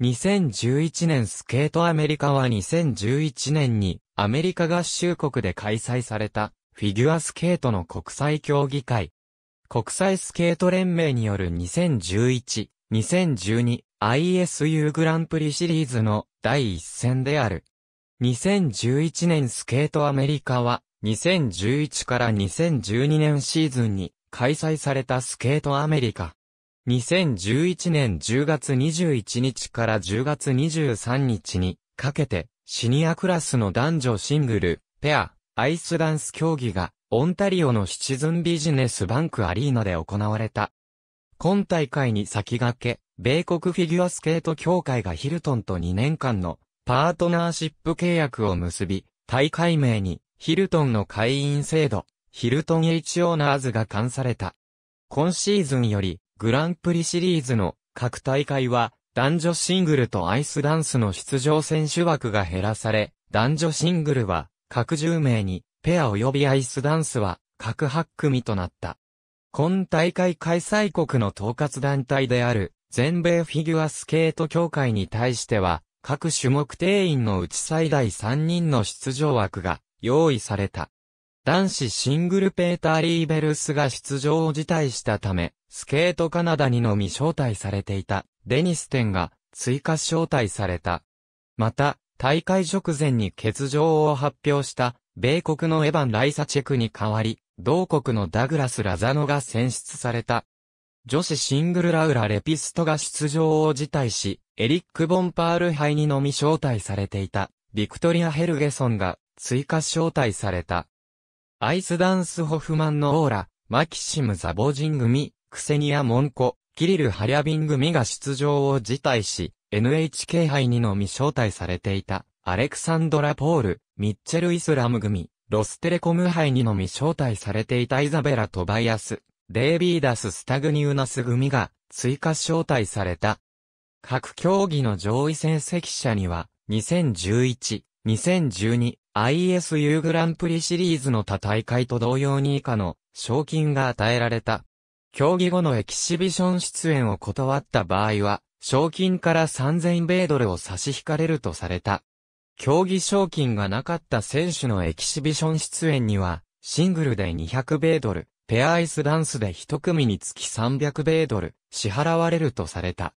2011年スケートアメリカは2011年にアメリカ合衆国で開催されたフィギュアスケートの国際競技会。国際スケート連盟による2011、2012 ISU グランプリシリーズの第一戦である。2011年スケートアメリカは2011から2012年シーズンに開催されたスケートアメリカ2011年10月21日から10月23日にかけて、シニアクラスの男女シングル、ペア、アイスダンス競技が、オンタリオのシチズンビジネスバンクアリーナで行われた。今大会に先駆け、米国フィギュアスケート協会がヒルトンと2年間のパートナーシップ契約を結び、大会名にヒルトンの会員制度、ヒルトン H オーナーズが冠された。今シーズンよりグランプリシリーズの各大会は男女シングルとアイスダンスの出場選手枠が減らされ、男女シングルは各10名に、ペア及びアイスダンスは各8組となった。今大会開催国の統括団体である全米フィギュアスケート協会に対しては、各種目定員のうち最大3人の出場枠が用意された。男子シングルペーター・リーベルスが出場を辞退したため、スケートカナダにのみ招待されていたデニステンが追加招待された。また、大会直前に欠場を発表した米国のエヴァン・ライサチェクに代わり、同国のダグラス・ラザノが選出された。女子シングルラウラ・レピストが出場を辞退し、エリック・ボンパール杯にのみ招待されていた、ビクトリア・ヘルゲソンが追加招待された。アイスダンス・ホフマンのオーラ、マキシム・ザボジン組、クセニア・モンコ、キリル・ハリャビン組が出場を辞退し、NHK 杯にのみ招待されていた、アレクサンドラ・ポール、ミッチェル・イスラム組、ロステレコム杯にのみ招待されていたイザベラ・トバイアス、デイビーダス・スタグニウナス組が追加招待された。各競技の上位戦績者には、2011、2012、ISU グランプリシリーズの他大会と同様に以下の賞金が与えられた。競技後のエキシビション出演を断った場合は、賞金から3000米ドルを差し引かれるとされた。競技賞金がなかった選手のエキシビション出演には、シングルで200米ドル、ペアアイスダンスで1組につき300米ドル、支払われるとされた。